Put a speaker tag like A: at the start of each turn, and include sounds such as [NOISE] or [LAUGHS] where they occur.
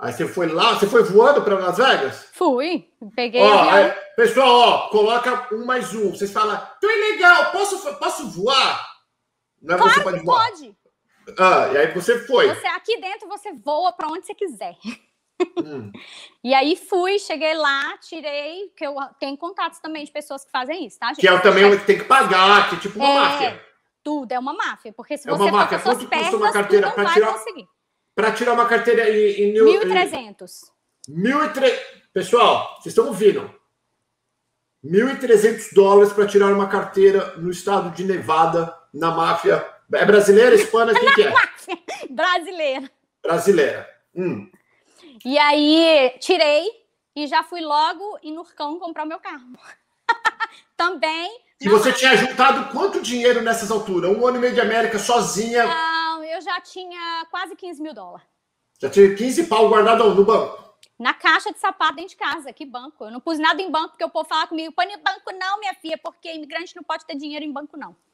A: Aí você foi lá, você foi voando para Las Vegas? Fui, peguei. Ó, aí, é, pessoal, ó, coloca um mais um. Vocês falam, tu é legal, posso, posso voar? Não é claro você pode voar. Pode. Ah, e aí você foi. Você aqui dentro você voa para onde você quiser. Hum. [LAUGHS] e aí fui, cheguei lá, tirei, que eu tenho contatos também de pessoas que fazem isso, tá? Gente? Que é também o que tem que pagar, que é tipo uma é, máfia. Tudo é uma máfia, porque se é você uma tá máfia. Quanto custa uma carteira para tirar? Conseguir para tirar uma carteira em, em 1.300. Em, 1.300. Pessoal, vocês estão ouvindo? 1.300 dólares para tirar uma carteira no estado de Nevada, na máfia. É brasileira, hispana, quem que é? [LAUGHS] brasileira. Brasileira. Hum. E aí, tirei e já fui logo em Nurcão comprar o meu carro. [LAUGHS] Também. E você máfia. tinha juntado quanto dinheiro nessas alturas? Um ano e meio de América sozinha. Ah eu já tinha quase 15 mil dólares. Já tinha 15 pau guardado no banco? Na caixa de sapato dentro de casa, que banco. Eu não pus nada em banco, porque o povo falar comigo, põe em banco não, minha filha, porque imigrante não pode ter dinheiro em banco não.